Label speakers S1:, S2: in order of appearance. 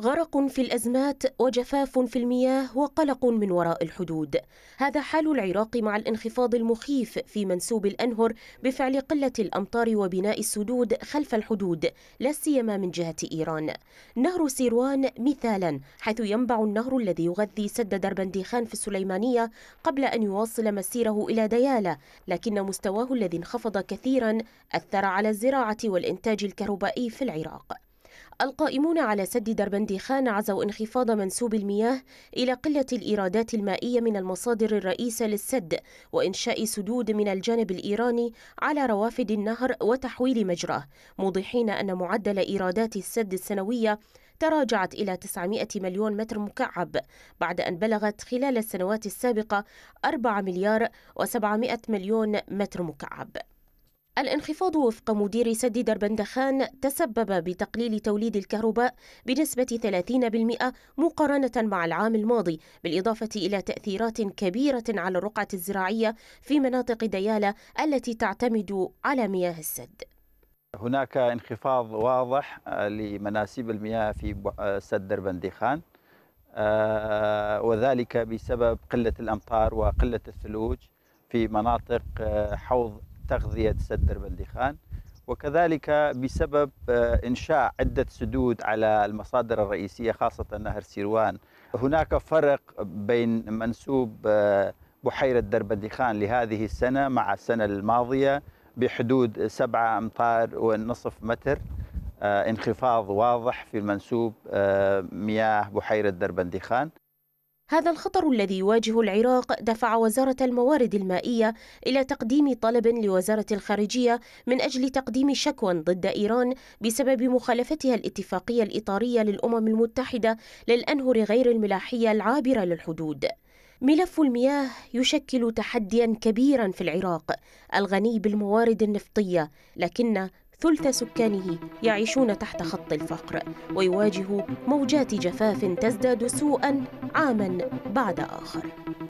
S1: غرق في الازمات وجفاف في المياه وقلق من وراء الحدود هذا حال العراق مع الانخفاض المخيف في منسوب الانهر بفعل قله الامطار وبناء السدود خلف الحدود لا سيما من جهه ايران نهر سيروان مثالا حيث ينبع النهر الذي يغذي سد دربنديخان في السليمانيه قبل ان يواصل مسيره الى دياله لكن مستواه الذي انخفض كثيرا اثر على الزراعه والانتاج الكهربائي في العراق القائمون على سد دربند خان عزوا انخفاض منسوب المياه إلى قلة الإيرادات المائية من المصادر الرئيسة للسد وإنشاء سدود من الجانب الإيراني على روافد النهر وتحويل مجراه موضحين أن معدل إيرادات السد السنوية تراجعت إلى 900 مليون متر مكعب بعد أن بلغت خلال السنوات السابقة 4 مليار و700 مليون متر مكعب الانخفاض وفق مدير سد دربندخان تسبب بتقليل توليد الكهرباء بنسبة 30% مقارنة مع العام الماضي بالإضافة إلى تأثيرات كبيرة على الرقعة الزراعية في مناطق ديالة التي تعتمد على مياه السد
S2: هناك انخفاض واضح لمناسيب المياه في سد دربندخان آه، وذلك بسبب قلة الأمطار وقلة الثلوج في مناطق آه، حوض تغذية سد درب الدخان وكذلك بسبب آه، إنشاء عدة سدود على المصادر الرئيسية خاصة نهر سيروان هناك فرق بين منسوب آه، بحيرة درب الدخان لهذه السنة مع السنة الماضية بحدود سبعة أمتار ونصف متر آه، انخفاض واضح في المنسوب مياه بحيرة درب الدخان
S1: هذا الخطر الذي يواجه العراق دفع وزارة الموارد المائية إلى تقديم طلب لوزارة الخارجية من أجل تقديم شكوى ضد إيران بسبب مخالفتها الاتفاقية الإطارية للأمم المتحدة للأنهر غير الملاحية العابرة للحدود. ملف المياه يشكل تحديا كبيرا في العراق الغني بالموارد النفطيه لكن ثلث سكانه يعيشون تحت خط الفقر ويواجه موجات جفاف تزداد سوءا عاما بعد آخر